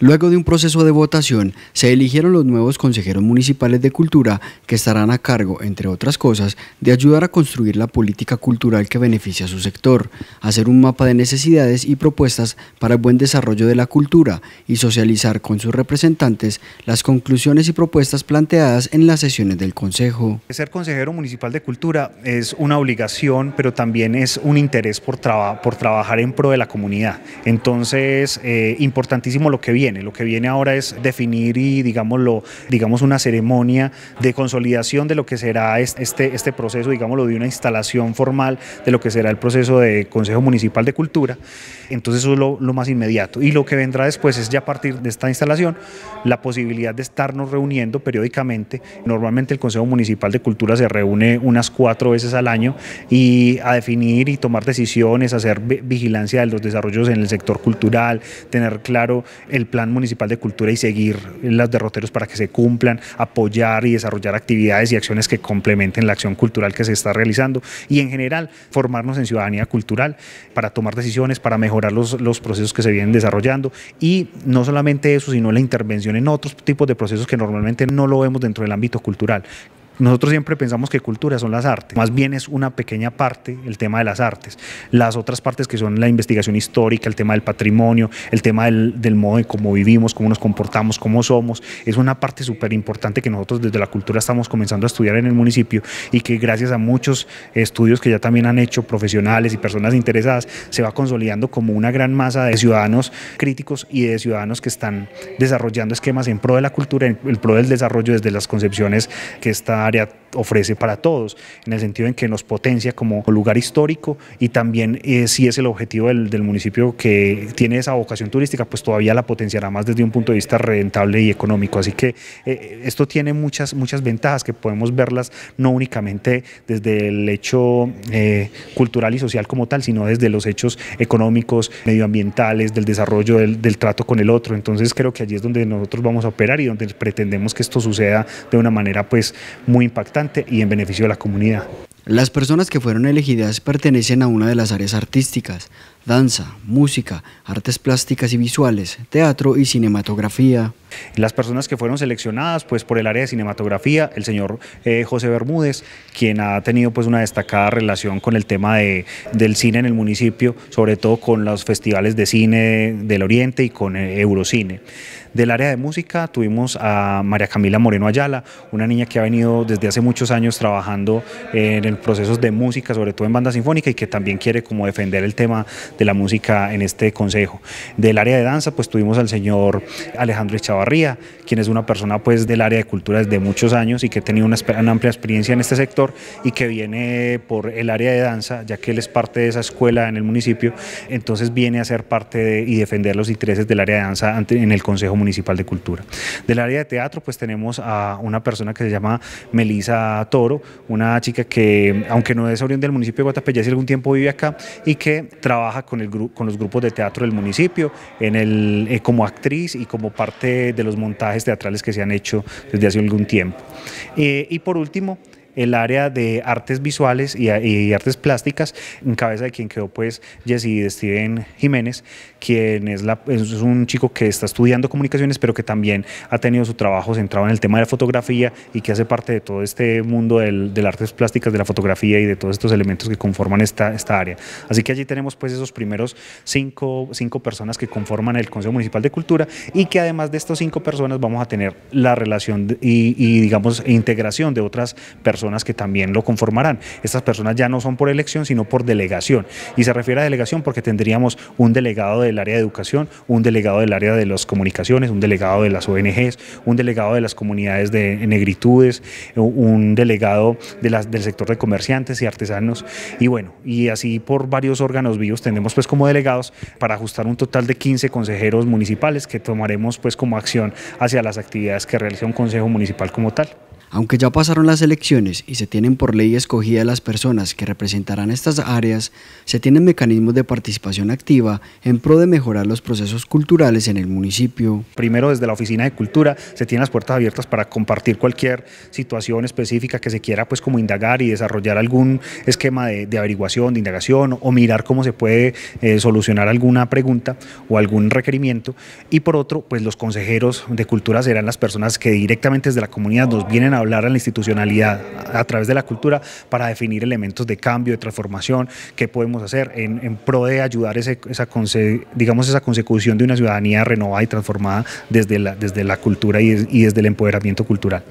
Luego de un proceso de votación, se eligieron los nuevos consejeros municipales de cultura que estarán a cargo, entre otras cosas, de ayudar a construir la política cultural que beneficia a su sector, hacer un mapa de necesidades y propuestas para el buen desarrollo de la cultura y socializar con sus representantes las conclusiones y propuestas planteadas en las sesiones del Consejo. Ser consejero municipal de cultura es una obligación, pero también es un interés por, trabajar en pro de la comunidad. Entonces, eh, importantísimo lo que viene viene. Lo que viene ahora es definir y, digámoslo, digamos una ceremonia de consolidación de lo que será este, este, este proceso, digámoslo, de una instalación formal de lo que será el proceso de Consejo Municipal de Cultura. Entonces eso es lo, lo más inmediato. Y lo que vendrá después es ya a partir de esta instalación la posibilidad de estarnos reuniendo periódicamente. Normalmente el Consejo Municipal de Cultura se reúne unas cuatro veces al año y a definir y tomar decisiones, hacer vigilancia de los desarrollos en el sector cultural, tener claro el Plan Municipal de Cultura y seguir los derroteros para que se cumplan, apoyar y desarrollar actividades y acciones que complementen la acción cultural que se está realizando y en general formarnos en ciudadanía cultural para tomar decisiones, para mejorar los, los procesos que se vienen desarrollando y no solamente eso, sino la intervención en otros tipos de procesos que normalmente no lo vemos dentro del ámbito cultural nosotros siempre pensamos que cultura son las artes, más bien es una pequeña parte el tema de las artes. Las otras partes que son la investigación histórica, el tema del patrimonio, el tema del, modo de cómo vivimos, cómo nos comportamos, cómo somos, es una parte súper importante que nosotros desde la cultura estamos comenzando a estudiar en el municipio y que gracias a muchos estudios que ya también han hecho profesionales y personas interesadas, se va consolidando como una gran masa de ciudadanos críticos y de ciudadanos que están desarrollando esquemas en pro de la cultura, en pro del desarrollo desde las concepciones que está área ofrece para todos, en el sentido en que nos potencia como lugar histórico y también eh, si es el objetivo del, municipio que tiene esa vocación turística, pues todavía la potenciará más desde un punto de vista rentable y económico. Así que eh, eh, esto tiene muchas, muchas ventajas que podemos verlas no únicamente desde el hecho cultural y social como tal, sino desde los hechos económicos, medioambientales, del desarrollo del, del trato con el otro. Entonces creo que allí es donde nosotros vamos a operar y donde pretendemos que esto suceda de una manera pues muy muy impactante y en beneficio de la comunidad. Las personas que fueron elegidas pertenecen a una de las áreas artísticas, danza, música, artes plásticas y visuales, teatro y cinematografía. Las personas que fueron seleccionadas pues, por el área de cinematografía, el señor eh, José Bermúdez, quien ha tenido pues, una destacada relación con el tema de, del cine en el municipio, sobre todo con los festivales de cine del Oriente y con eh, Eurocine. Del área de música tuvimos a María Camila Moreno Ayala, una niña que ha venido desde hace muchos años trabajando en procesos de música, sobre todo en banda sinfónica, y que también quiere como defender el tema de la música en este consejo. Del área de danza, pues tuvimos al señor Alejandro Echavarría, quien es una persona pues del área de cultura desde muchos años y que ha tenido una, amplia experiencia en este sector y que viene por el área de danza, ya que él es parte de esa escuela en el municipio, entonces viene a ser parte y defender los intereses del área de danza en el Consejo Municipal de Cultura. Del área de teatro, pues tenemos a una persona que se llama Melisa Toro, una chica que, aunque no es oriunda del municipio de Guatapé, ya hace algún tiempo vive acá y que trabaja con, el con los grupos de teatro del municipio, en el, eh, como actriz y como parte de los montajes teatrales que se han hecho desde hace algún tiempo. Eh, y por último, el área de artes visuales y, artes plásticas, en cabeza de quien quedó pues de Steven Jiménez, quien es, un chico que está estudiando comunicaciones, pero que también ha tenido su trabajo centrado en el tema de la fotografía y que hace parte de todo este mundo del, las artes plásticas, de la fotografía y de todos estos elementos que conforman esta, esta área. Así que allí tenemos pues esos primeros cinco, personas que conforman el Consejo Municipal de Cultura y que además de estas cinco personas vamos a tener la relación y, y digamos integración de otras personas personas que también lo conformarán. Estas personas ya no son por elección, sino por delegación. Y se refiere a delegación porque tendríamos un delegado del área de educación, un delegado del área de las comunicaciones, un delegado de las ONGs, un delegado de las comunidades de negritudes, un delegado de del sector de comerciantes y artesanos. Y bueno, y así por varios órganos vivos tenemos pues como delegados para ajustar un total de 15 consejeros municipales que tomaremos pues como acción hacia las actividades que realiza un consejo municipal como tal. Aunque ya pasaron las elecciones y se tienen por ley escogidas las personas que representarán estas áreas, se tienen mecanismos de participación activa en pro de mejorar los procesos culturales en el municipio. Primero, desde la Oficina de Cultura se tienen las puertas abiertas para compartir cualquier situación específica que se quiera pues como indagar y desarrollar algún esquema de, averiguación, de indagación o mirar cómo se puede eh, solucionar alguna pregunta o algún requerimiento. Y por otro, pues los consejeros de cultura serán las personas que directamente desde la comunidad nos vienen hablar a la institucionalidad a través de la cultura para definir elementos de cambio, de transformación, que podemos hacer en, pro de ayudar esa, digamos, esa consecución de una ciudadanía renovada y transformada desde la, desde la cultura y desde el empoderamiento cultural.